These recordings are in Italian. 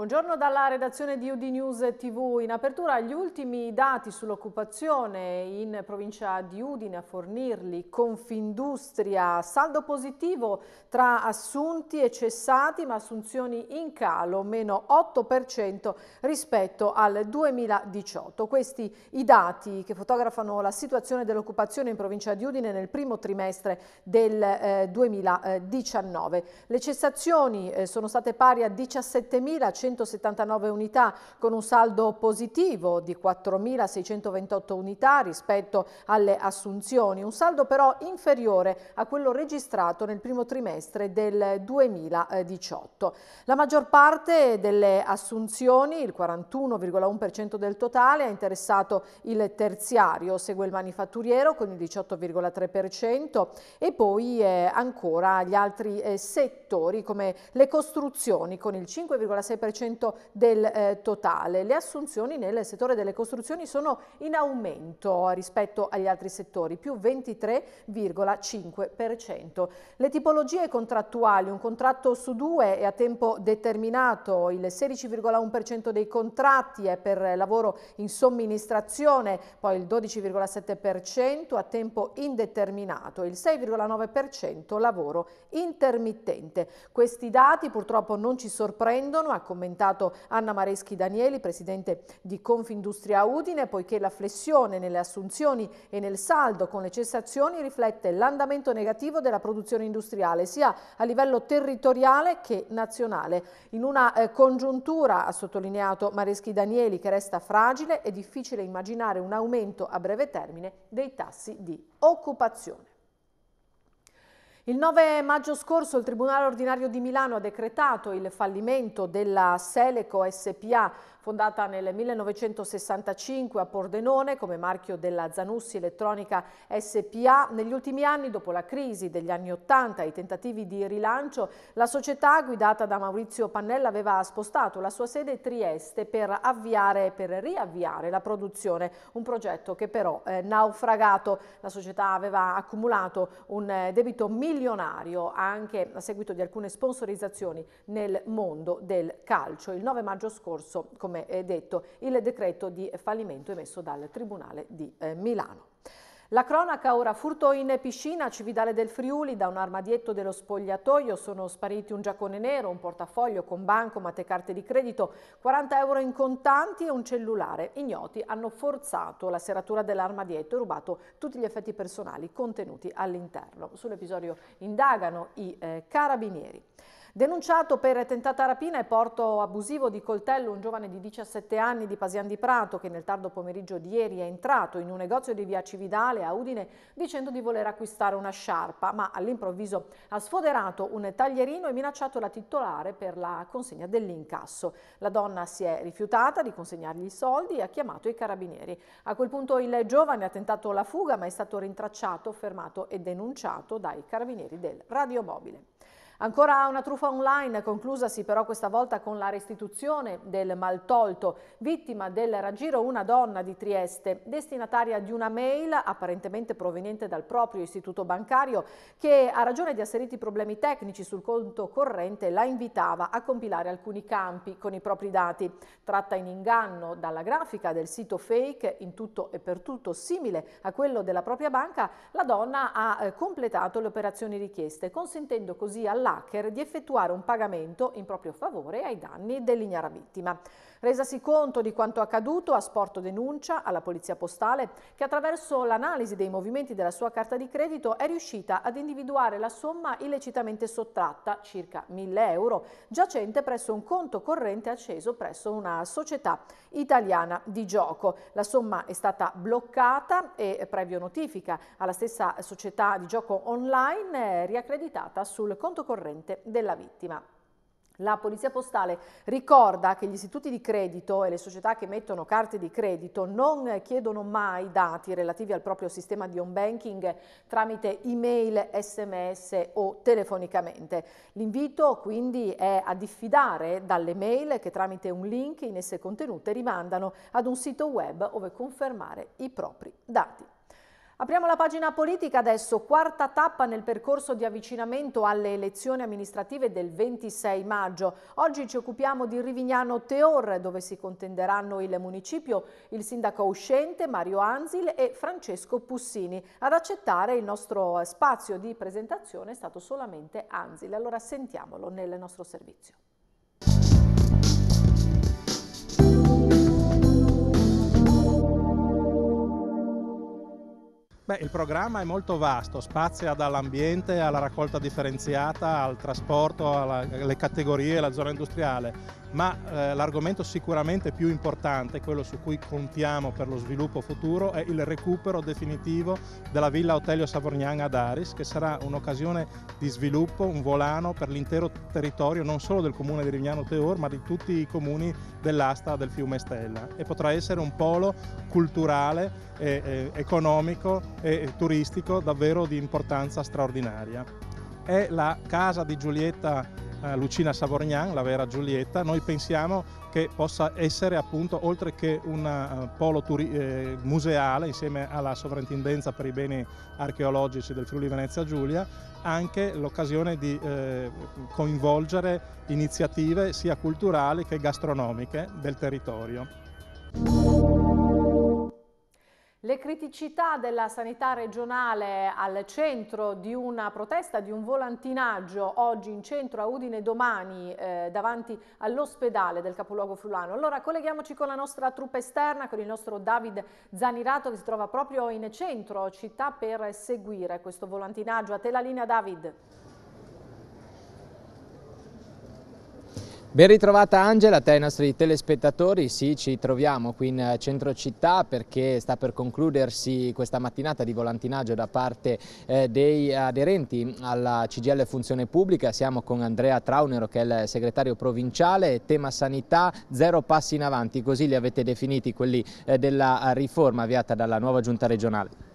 Buongiorno dalla redazione di UD News TV. In apertura gli ultimi dati sull'occupazione in provincia di Udine a fornirli Confindustria. Saldo positivo tra assunti e cessati, ma assunzioni in calo, meno 8% rispetto al 2018. Questi i dati che fotografano la situazione dell'occupazione in provincia di Udine nel primo trimestre del eh, 2019. Le cessazioni eh, sono state pari a 17.100 479 unità con un saldo positivo di 4.628 unità rispetto alle assunzioni, un saldo però inferiore a quello registrato nel primo trimestre del 2018. La maggior parte delle assunzioni, il 41,1% del totale, ha interessato il terziario, segue il manifatturiero con il 18,3% e poi eh, ancora gli altri eh, settori come le costruzioni con il 5,6% 10% del eh, totale. Le assunzioni nel settore delle costruzioni sono in aumento rispetto agli altri settori, più 23,5%. Le tipologie contrattuali, un contratto su due è a tempo determinato, il 16,1% dei contratti è per lavoro in somministrazione, poi il 12,7% a tempo indeterminato, il 6,9% lavoro intermittente. Questi dati purtroppo non ci sorprendono, ha commentato commentato Anna Mareschi Danieli, presidente di Confindustria Udine, poiché la flessione nelle assunzioni e nel saldo con le cessazioni riflette l'andamento negativo della produzione industriale, sia a livello territoriale che nazionale. In una eh, congiuntura, ha sottolineato Mareschi Danieli, che resta fragile, è difficile immaginare un aumento a breve termine dei tassi di occupazione. Il 9 maggio scorso il Tribunale Ordinario di Milano ha decretato il fallimento della Seleco SPA fondata nel 1965 a Pordenone come marchio della Zanussi Elettronica SPA. Negli ultimi anni, dopo la crisi degli anni 80 e i tentativi di rilancio, la società guidata da Maurizio Pannella aveva spostato la sua sede a Trieste per avviare, per riavviare la produzione, un progetto che però è eh, naufragato. La società aveva accumulato un eh, debito milionario anche a seguito di alcune sponsorizzazioni nel mondo del calcio. Il 9 maggio scorso, come come detto, il decreto di fallimento emesso dal Tribunale di eh, Milano. La cronaca ora furto in piscina a Cividale del Friuli da un armadietto dello spogliatoio sono spariti un giacone nero, un portafoglio con banco, mate carte di credito, 40 euro in contanti e un cellulare. Ignoti hanno forzato la serratura dell'armadietto e rubato tutti gli effetti personali contenuti all'interno. Sull'episodio indagano i eh, carabinieri. Denunciato per tentata rapina e porto abusivo di coltello un giovane di 17 anni di Pasian di Prato che nel tardo pomeriggio di ieri è entrato in un negozio di via Cividale a Udine dicendo di voler acquistare una sciarpa, ma all'improvviso ha sfoderato un taglierino e minacciato la titolare per la consegna dell'incasso. La donna si è rifiutata di consegnargli i soldi e ha chiamato i carabinieri. A quel punto il giovane ha tentato la fuga ma è stato rintracciato, fermato e denunciato dai carabinieri del radiomobile. Ancora una truffa online, conclusasi però questa volta con la restituzione del maltolto. Vittima del raggiro una donna di Trieste, destinataria di una mail apparentemente proveniente dal proprio istituto bancario che a ragione di asseriti problemi tecnici sul conto corrente la invitava a compilare alcuni campi con i propri dati. Tratta in inganno dalla grafica del sito fake, in tutto e per tutto simile a quello della propria banca, la donna ha eh, completato le operazioni richieste, consentendo così alla all'hacker di effettuare un pagamento in proprio favore ai danni dell'ignara vittima. Resasi conto di quanto accaduto, Asporto denuncia alla Polizia Postale che attraverso l'analisi dei movimenti della sua carta di credito è riuscita ad individuare la somma illecitamente sottratta, circa 1000 euro, giacente presso un conto corrente acceso presso una società italiana di gioco. La somma è stata bloccata e previo notifica alla stessa società di gioco online eh, riaccreditata sul conto corrente corrente della vittima. La Polizia Postale ricorda che gli istituti di credito e le società che mettono carte di credito non chiedono mai dati relativi al proprio sistema di home banking tramite email, sms o telefonicamente. L'invito quindi è a diffidare dalle mail che tramite un link in esse contenute rimandano ad un sito web dove confermare i propri dati. Apriamo la pagina politica adesso, quarta tappa nel percorso di avvicinamento alle elezioni amministrative del 26 maggio. Oggi ci occupiamo di Rivignano Teor, dove si contenderanno il municipio, il sindaco uscente Mario Anzil e Francesco Pussini. Ad accettare il nostro spazio di presentazione è stato solamente Anzil, allora sentiamolo nel nostro servizio. Beh, il programma è molto vasto, spazia dall'ambiente alla raccolta differenziata, al trasporto, alla, alle categorie, alla zona industriale, ma eh, l'argomento sicuramente più importante, quello su cui contiamo per lo sviluppo futuro, è il recupero definitivo della Villa Otelio Savornian ad Aris, che sarà un'occasione di sviluppo, un volano per l'intero territorio, non solo del comune di Rignano Teor, ma di tutti i comuni dell'asta del fiume Stella e potrà essere un polo culturale, e, e, economico e turistico davvero di importanza straordinaria. È la casa di Giulietta eh, Lucina Savorgnan, la vera Giulietta, noi pensiamo che possa essere appunto oltre che un eh, polo eh, museale insieme alla sovrintendenza per i beni archeologici del Friuli Venezia Giulia, anche l'occasione di eh, coinvolgere iniziative sia culturali che gastronomiche del territorio. Le criticità della sanità regionale al centro di una protesta, di un volantinaggio oggi in centro a Udine domani eh, davanti all'ospedale del capoluogo fulano. Allora colleghiamoci con la nostra truppa esterna, con il nostro David Zanirato che si trova proprio in centro città per seguire questo volantinaggio. A te la linea David. Ben ritrovata Angela, te i nostri telespettatori, sì ci troviamo qui in eh, centro città perché sta per concludersi questa mattinata di volantinaggio da parte eh, dei aderenti alla CGL Funzione Pubblica, siamo con Andrea Traunero che è il segretario provinciale, tema sanità, zero passi in avanti, così li avete definiti quelli eh, della eh, riforma avviata dalla nuova giunta regionale.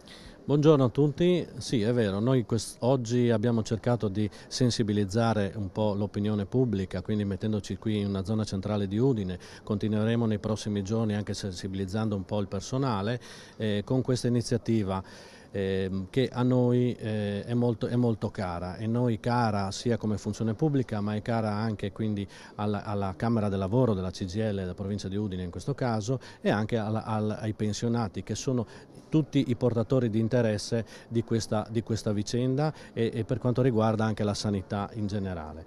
Buongiorno a tutti, sì è vero, noi oggi abbiamo cercato di sensibilizzare un po' l'opinione pubblica, quindi mettendoci qui in una zona centrale di Udine, continueremo nei prossimi giorni anche sensibilizzando un po' il personale eh, con questa iniziativa eh, che a noi eh, è, molto, è, molto, cara e noi cara sia come funzione pubblica ma è cara anche quindi alla, alla Camera del Lavoro della CGL della provincia di Udine in questo caso e anche alla, al, ai pensionati che sono tutti i portatori di interesse di questa, di questa vicenda e, e per quanto riguarda anche la sanità in generale.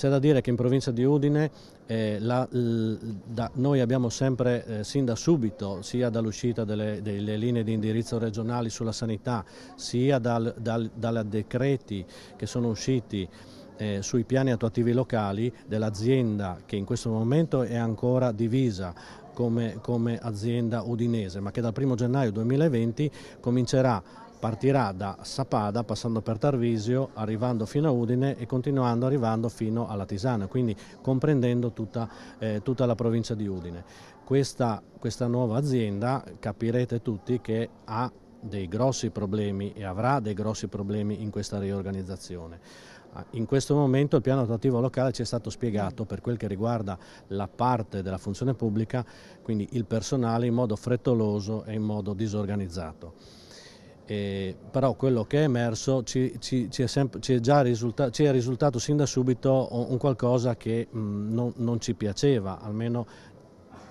C'è da dire che in provincia di Udine eh, la, da, noi abbiamo sempre, eh, sin da subito, sia dall'uscita delle, delle, linee di indirizzo regionali sulla sanità, sia dai dal, decreti che sono usciti eh, sui piani attuativi locali dell'azienda che in questo momento è ancora divisa come, come azienda udinese, ma che dal 1 gennaio 2020 comincerà partirà da Sapada passando per Tarvisio, arrivando fino a Udine e continuando arrivando fino alla Tisana, quindi comprendendo tutta, eh, tutta la provincia di Udine. Questa, questa nuova azienda capirete tutti che ha dei grossi problemi e avrà dei grossi problemi in questa riorganizzazione. Ah, in questo momento il piano attuativo locale ci è stato spiegato per quel che riguarda la parte della funzione pubblica, quindi il personale in modo frettoloso e in modo disorganizzato. Eh, però quello che è emerso ci, ci, ci, è, sempre, ci è, già risulta, è risultato sin da subito un, qualcosa che mh, mm, non, non ci piaceva, almeno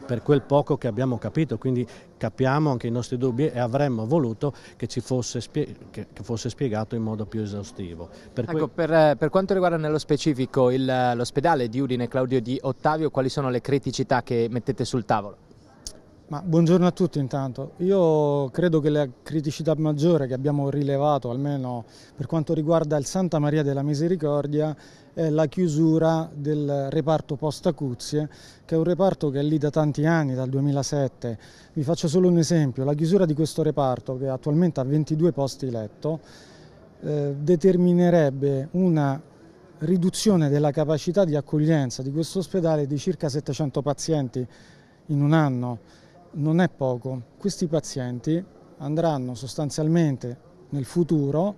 per quel poco che abbiamo capito, quindi capiamo anche i nostri dubbi e avremmo voluto che ci fosse, spie che fosse spiegato in modo più esaustivo. Per, ecco, per, eh, per quanto riguarda nello specifico eh, l'ospedale di Udine Claudio Di Ottavio, quali sono le criticità che mettete sul tavolo? Ma buongiorno a tutti intanto. Io credo che la criticità maggiore che abbiamo rilevato, almeno per quanto riguarda il Santa Maria della Misericordia, è la chiusura del reparto post acuzie, che è un reparto che è lì da tanti anni, dal 2007. Vi faccio solo un esempio, la chiusura di questo reparto, che attualmente ha 22 posti letto, eh, determinerebbe una riduzione della capacità di accoglienza di questo ospedale di circa 700 pazienti in un anno non è poco. Questi pazienti andranno sostanzialmente nel futuro,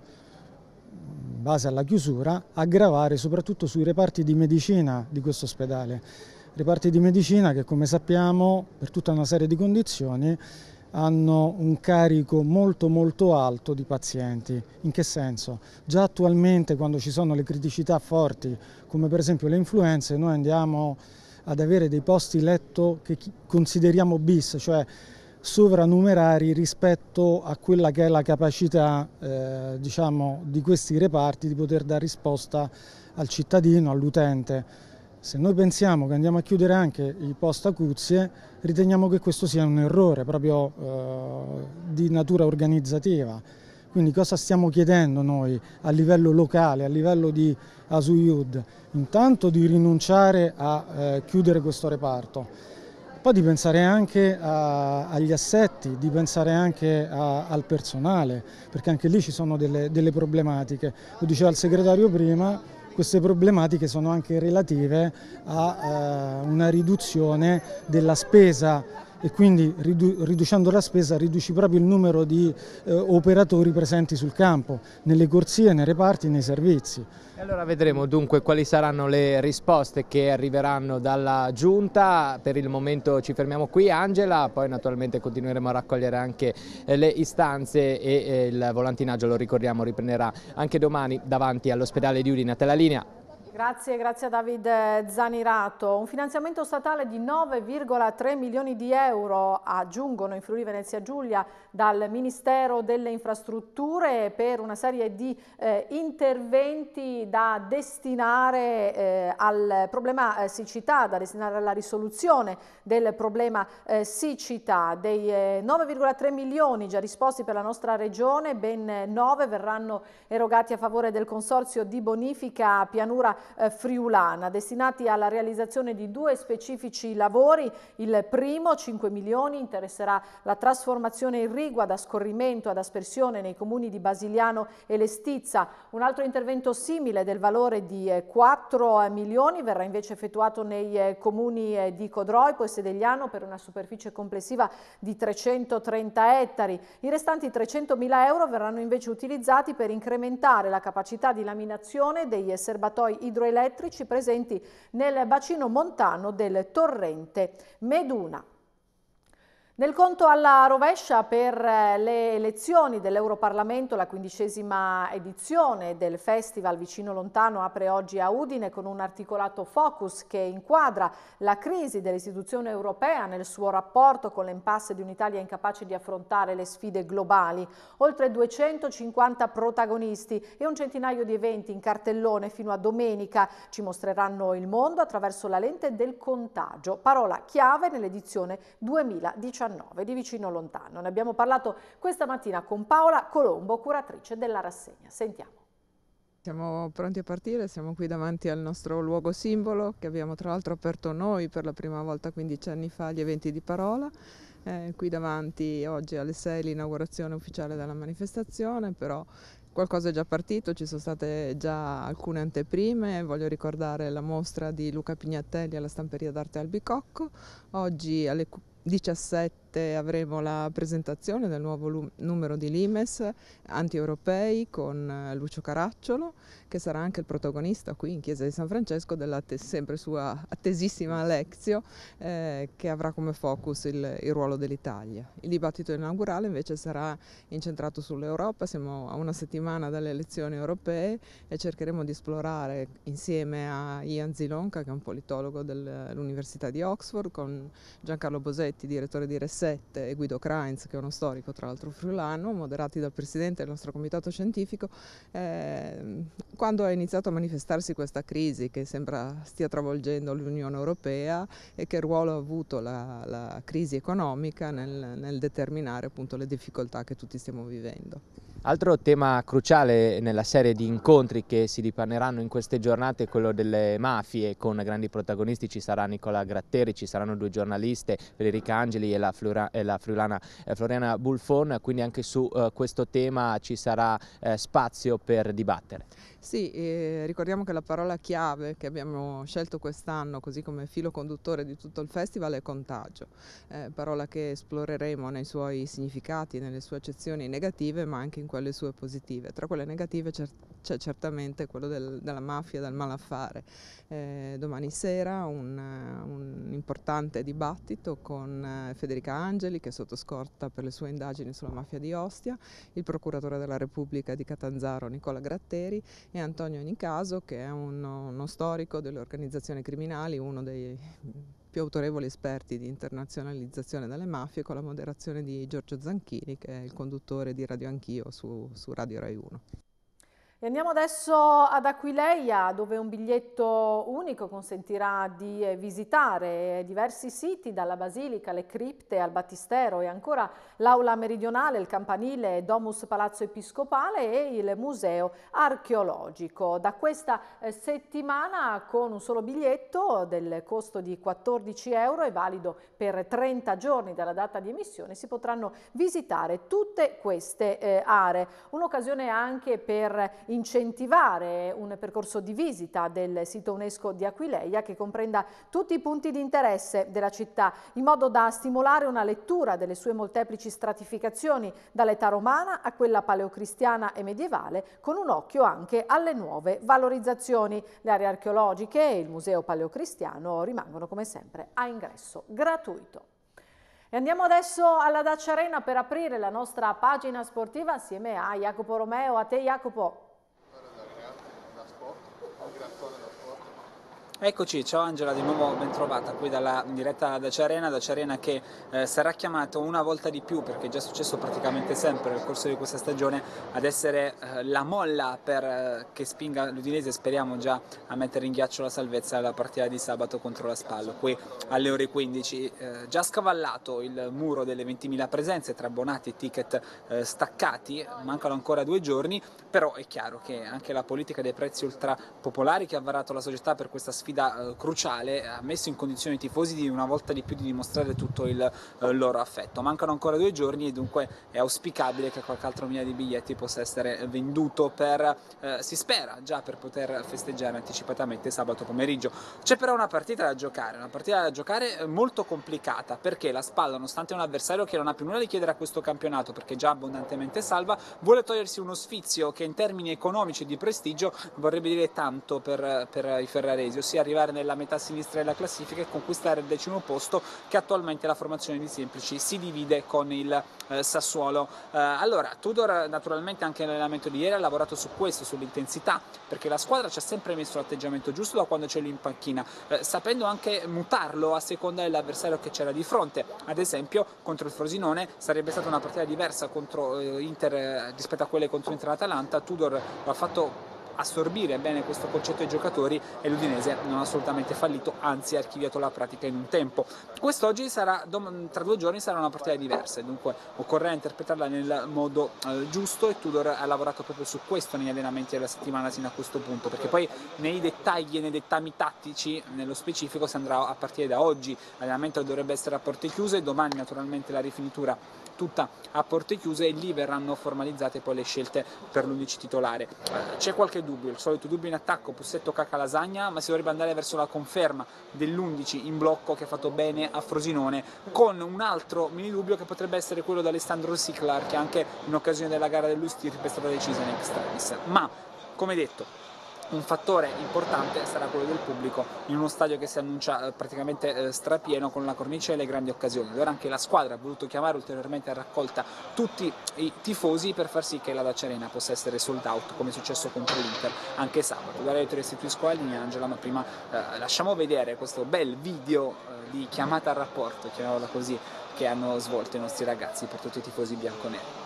in base alla chiusura, a gravare soprattutto sui reparti di medicina di questo ospedale. Reparti di medicina che come sappiamo per tutta una serie di condizioni hanno un carico molto molto alto di pazienti. In che senso? Già attualmente quando ci sono le criticità forti, come per esempio le influenze, noi andiamo ad avere dei posti letto che consideriamo bis, cioè sovranumerari rispetto a quella che è la capacità eh, diciamo, di questi reparti di poter dare risposta al cittadino, all'utente. Se noi pensiamo che andiamo a chiudere anche i post acuzie, riteniamo che questo sia un errore proprio eh, di natura organizzativa. Quindi cosa stiamo chiedendo noi a livello locale, a livello di a Suyud, intanto di rinunciare a eh, chiudere questo reparto, poi di pensare anche a, agli assetti, di pensare anche a, al personale, perché anche lì ci sono delle, delle problematiche. Lo diceva il segretario prima, queste problematiche sono anche relative a eh, una riduzione della spesa e quindi ridu riducendo la spesa riduci proprio il numero di eh, operatori presenti sul campo, nelle corsie, nei reparti, nei servizi. E allora vedremo dunque quali saranno le risposte che arriveranno dalla Giunta, per il momento ci fermiamo qui Angela, poi naturalmente continueremo a raccogliere anche eh, le istanze e eh, il volantinaggio lo ricordiamo riprenderà anche domani davanti all'ospedale di Udine. Te la linea. Grazie, grazie a David eh, Zanirato. Un finanziamento statale di 9,3 milioni di euro aggiungono in Friuli Venezia Giulia dal Ministero delle Infrastrutture per una serie di eh, interventi da destinare eh, al problema eh, siccità, da destinare alla risoluzione del problema eh, siccità. Dei 9,3 eh, milioni già risposti per la nostra regione, ben 9 verranno erogati a favore del Consorzio di Bonifica Pianura eh, friulana, destinati alla realizzazione di due specifici lavori. Il primo, 5 milioni, interesserà la trasformazione irrigua da scorrimento ad aspersione nei comuni di Basiliano e Lestizza. Un altro intervento simile del valore di 4 eh, eh, milioni verrà invece effettuato nei eh, comuni di Codroipo e Sedegliano per una superficie complessiva di 330 ettari. I restanti 300 mila euro verranno invece utilizzati per incrementare la capacità di laminazione dei serbatoi idrogeologici idroelettrici presenti nel bacino montano del torrente Meduna. Nel conto alla rovescia per eh, le elezioni dell'Europarlamento, la quindicesima edizione del Festival Vicino Lontano apre oggi a Udine con un articolato focus che inquadra la crisi dell'istituzione europea nel suo rapporto con l'impasse di un'Italia incapace di affrontare le sfide globali. Oltre 250 protagonisti e un centinaio di eventi in cartellone fino a domenica ci mostreranno il mondo attraverso la lente del contagio, parola chiave nell'edizione 2019 di vicino lontano. Ne abbiamo parlato questa mattina con Paola Colombo, curatrice della rassegna. Sentiamo. Siamo pronti a partire, siamo qui davanti al nostro luogo simbolo che abbiamo tra l'altro aperto noi per la prima volta 15 anni fa agli eventi di parola. Eh, qui davanti oggi alle 6 l'inaugurazione ufficiale della manifestazione, però qualcosa è già partito, ci sono state già alcune anteprime, voglio ricordare la mostra di Luca Pignatelli alla Stamperia d'Arte Albicocco, oggi alle 17 7 avremo la presentazione del nuovo numero di Limes anti-europei con eh, Lucio Caracciolo, che sarà anche il protagonista qui in Chiesa di San Francesco della sempre sua attesissima Alexio, eh, che avrà come focus il, il ruolo dell'Italia. Il dibattito inaugurale invece sarà incentrato sull'Europa, siamo a una settimana dalle elezioni europee e cercheremo di esplorare insieme a Ian Zilonka, che è un politologo dell'Università di Oxford, con Giancarlo Bosetti, direttore di RSA, 2017 e Guido Krainz, che è uno storico tra l'altro friulano, moderati dal presidente del nostro comitato scientifico, eh, quando è iniziato a manifestarsi questa crisi che sembra stia travolgendo l'Unione Europea e che ruolo ha avuto la, la crisi economica nel, nel determinare appunto le difficoltà che tutti stiamo vivendo. Altro tema cruciale nella serie di incontri che si dipanneranno in queste giornate è quello delle mafie, con grandi protagonisti ci sarà Nicola Gratteri, ci saranno due giornaliste, Federica Angeli e la, Flora, e la friulana eh, Floriana Bulfon, quindi anche su eh, questo tema ci sarà eh, spazio per dibattere. Sì, eh, ricordiamo che la parola chiave che abbiamo scelto quest'anno, così come filo conduttore di tutto il festival, è contagio, eh, parola che esploreremo nei suoi significati, nelle sue accezioni negative, ma anche in le sue positive, tra quelle negative c'è cert certamente quello del, della mafia, del malaffare. Eh, domani sera un, un, importante dibattito con eh, Federica Angeli che è sotto scorta per le sue indagini sulla mafia di Ostia, il procuratore della Repubblica di Catanzaro Nicola Gratteri e Antonio Nicaso che è uno, uno storico delle organizzazioni criminali, uno dei più autorevoli esperti di internazionalizzazione delle mafie con la moderazione di Giorgio Zanchini che è il conduttore di Radio Anch'io su, su Radio Rai 1. E andiamo adesso ad Aquileia, dove un biglietto unico consentirà di eh, visitare eh, diversi siti, dalla Basilica, le cripte al Battistero e ancora l'Aula Meridionale, il Campanile, Domus Palazzo Episcopale e il Museo Archeologico. Da questa eh, settimana con un solo biglietto del costo di 14 euro e valido per 30 giorni dalla data di emissione si potranno visitare tutte queste aree. Un'occasione anche per incentivare un percorso di visita del sito UNESCO di Aquileia che comprenda tutti i punti di interesse della città in modo da stimolare una lettura delle sue molteplici stratificazioni dall'età romana a quella paleocristiana e medievale con un occhio anche alle nuove valorizzazioni. Le aree archeologiche e il museo paleocristiano rimangono come sempre a ingresso gratuito. E andiamo adesso alla Dacia Arena per aprire la nostra pagina sportiva assieme a Jacopo Romeo. A te Jacopo. Eccoci, ciao Angela, di nuovo ben trovata qui dalla diretta da Ciarena, da Ciarena che eh, sarà chiamato una volta di più, perché è già successo praticamente sempre nel corso di questa stagione, ad essere eh, la molla per, eh, che spinga l'Udinese, speriamo già, a mettere in ghiaccio la salvezza alla partita di sabato contro la Spallo, qui alle ore 15. Eh, già scavallato il muro delle 20.000 presenze tra abbonati e ticket eh, staccati, mancano ancora due giorni, però è chiaro che anche la politica dei prezzi ultra popolari che ha varato la società per questa sfida sfida eh, cruciale ha messo in condizione i tifosi di una volta di più di dimostrare tutto il eh, loro affetto. Mancano ancora due giorni e dunque è auspicabile che qualche altro migliaio di biglietti possa essere venduto per, eh, si spera già per poter festeggiare anticipatamente sabato pomeriggio. C'è però una partita da giocare, una partita da giocare eh, molto complicata perché la Spalla nonostante un avversario che non ha più nulla da chiedere a questo campionato perché già abbondantemente salva, vuole togliersi uno sfizio che in termini economici e di prestigio vorrebbe dire tanto per, per i ferraresi, ossia arrivare nella metà sinistra della classifica e conquistare il decimo posto che attualmente la formazione di semplici si divide con il eh, Sassuolo. Eh, allora, Tudor naturalmente anche nell'allenamento di ieri ha lavorato su questo, sull'intensità, perché la squadra ci ha sempre messo l'atteggiamento giusto da quando c'è lui in panchina, eh, sapendo anche mutarlo a seconda dell'avversario che c'era di fronte. Ad esempio, contro il Frosinone sarebbe stata una partita diversa contro, eh, Inter, eh, rispetto a quelle contro Inter-Atalanta, Tudor ha fatto assorbire bene questo concetto ai giocatori e l'Udinese non ha assolutamente fallito, anzi ha archiviato la pratica in un tempo. Quest'oggi sarà, tra due giorni sarà una partita diversa, dunque occorrerà interpretarla nel modo eh, giusto e Tudor ha lavorato proprio su questo negli allenamenti della settimana fino a questo punto, perché poi nei dettagli e nei dettami tattici, nello specifico, si andrà a partire da oggi, l'allenamento dovrebbe essere a porte chiuse, domani naturalmente la rifinitura tutta a porte chiuse e lì verranno formalizzate poi le scelte per l'11 titolare. Eh, c'è qualche dubbio, il solito dubbio in attacco, Pussetto cacca Lasagna, ma si dovrebbe andare verso la conferma dell'11 in blocco che ha fatto bene a Frosinone, con un altro mini dubbio che potrebbe essere quello di Alessandro Siclar, che anche in occasione della gara dell'Ustir è stata decisa in extremis. Ma, come detto, un fattore importante sarà quello del pubblico in uno stadio che si annuncia eh, praticamente eh, strapieno con la cornice e le grandi occasioni. Allora anche la squadra ha voluto chiamare ulteriormente a raccolta tutti i tifosi per far sì che la Dacia Arena possa essere sold out come è successo contro l'Inter anche sabato. Dario ti restituisco la linea Angela ma prima eh, lasciamo vedere questo bel video eh, di chiamata al rapporto, chiamiamola così, che hanno svolto i nostri ragazzi per tutti i tifosi bianconeri.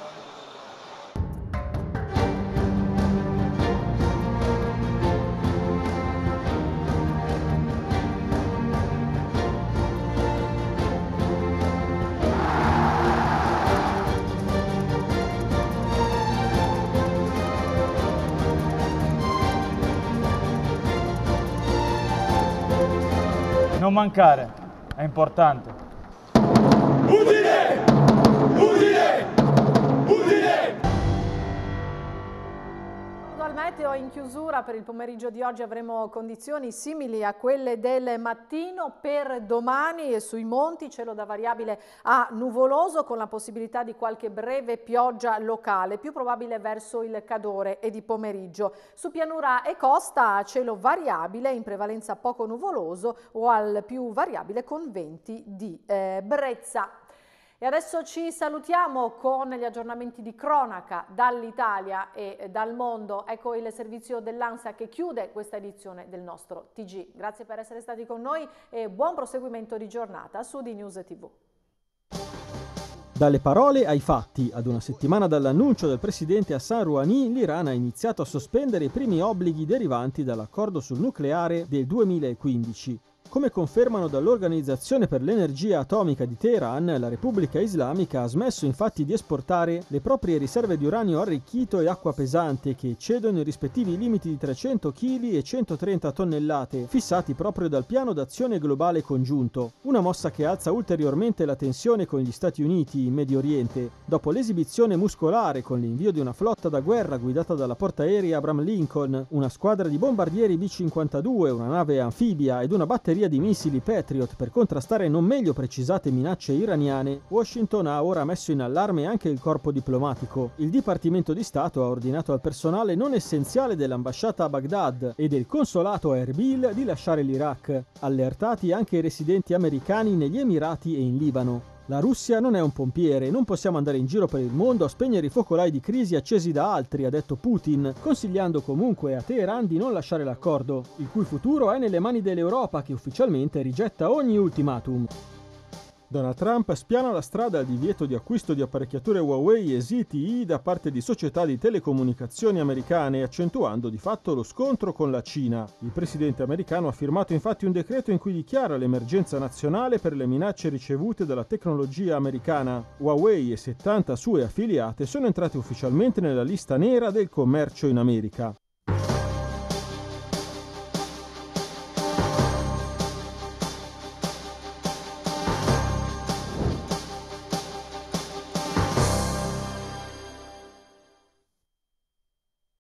non mancare, è importante. Utile! Utile! al meteo in chiusura per il pomeriggio di oggi avremo condizioni simili a quelle del mattino per domani sui monti cielo da variabile a nuvoloso con la possibilità di qualche breve pioggia locale più probabile verso il cadore e di pomeriggio su pianura e costa cielo variabile in prevalenza poco nuvoloso o al più variabile con venti di eh, brezza e adesso ci salutiamo con gli aggiornamenti di cronaca dall'Italia e eh, dal mondo. Ecco il servizio dell'ANSA che chiude questa edizione del nostro TG. Grazie per essere stati con noi e buon proseguimento di giornata su di News TV. Dalle parole ai fatti, ad una settimana dall'annuncio del presidente Hassan Rouhani, l'Iran ha iniziato a sospendere i primi obblighi derivanti dall'accordo sul nucleare del 2015. Come confermano dall'Organizzazione per l'Energia Atomica di Teheran, la Repubblica Islamica ha smesso infatti di esportare le proprie riserve di uranio arricchito e acqua pesante che eccedono i rispettivi limiti di 300 kg e 130 tonnellate, fissati proprio dal piano d'azione globale congiunto, una mossa che alza ulteriormente la tensione con gli Stati Uniti in Medio Oriente, dopo l'esibizione muscolare con l'invio di una flotta da guerra guidata dalla portaerei Abraham Lincoln, una squadra di bombardieri B-52, una nave anfibia ed una batteria artiglieria di missili Patriot per contrastare non meglio precisate minacce iraniane, Washington ha ora messo in allarme anche il corpo diplomatico. Il Dipartimento di Stato ha ordinato al personale non essenziale dell'ambasciata a Baghdad e del consolato a Erbil di lasciare l'Iraq, allertati anche i residenti americani negli Emirati e in Libano. La Russia non è un pompiere, non possiamo andare in giro per il mondo a spegnere i focolai di crisi accesi da altri, ha detto Putin, consigliando comunque a Teheran di non lasciare l'accordo, il cui futuro è nelle mani dell'Europa che ufficialmente rigetta ogni ultimatum. Donald Trump spiana la strada al divieto di acquisto di apparecchiature Huawei e ZTE da parte di società di telecomunicazioni americane, accentuando di fatto lo scontro con la Cina. Il presidente americano ha firmato infatti un decreto in cui dichiara l'emergenza nazionale per le minacce ricevute dalla tecnologia americana. Huawei e 70 sue affiliate sono entrate ufficialmente nella lista nera del commercio in America.